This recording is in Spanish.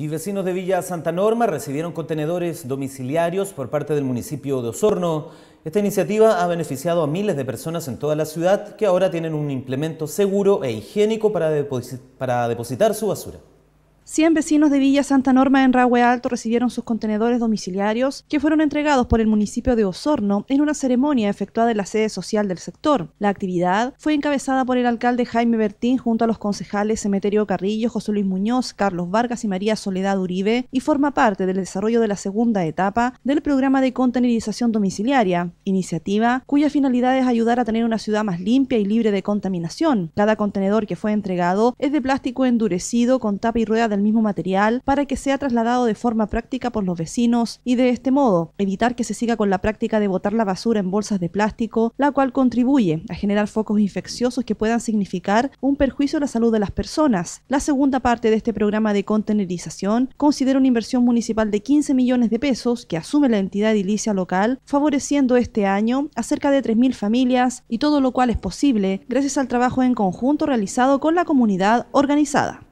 Y vecinos de Villa Santa Norma recibieron contenedores domiciliarios por parte del municipio de Osorno. Esta iniciativa ha beneficiado a miles de personas en toda la ciudad que ahora tienen un implemento seguro e higiénico para, depositar su basura. 100 vecinos de Villa Santa Norma en Rahue Alto recibieron sus contenedores domiciliarios que fueron entregados por el municipio de Osorno en una ceremonia efectuada en la sede social del sector. La actividad fue encabezada por el alcalde Jaime Bertín junto a los concejales Cemeterio Carrillo, José Luis Muñoz, Carlos Vargas y María Soledad Uribe y forma parte del desarrollo de la segunda etapa del programa de contenerización domiciliaria, iniciativa cuya finalidad es ayudar a tener una ciudad más limpia y libre de contaminación. Cada contenedor que fue entregado es de plástico endurecido con tapa y rueda de mismo material para que sea trasladado de forma práctica por los vecinos y de este modo evitar que se siga con la práctica de botar la basura en bolsas de plástico, la cual contribuye a generar focos infecciosos que puedan significar un perjuicio a la salud de las personas. La segunda parte de este programa de contenerización considera una inversión municipal de 15 millones de pesos que asume la entidad edilicia local, favoreciendo este año a cerca de 3.000 familias y todo lo cual es posible gracias al trabajo en conjunto realizado con la comunidad organizada.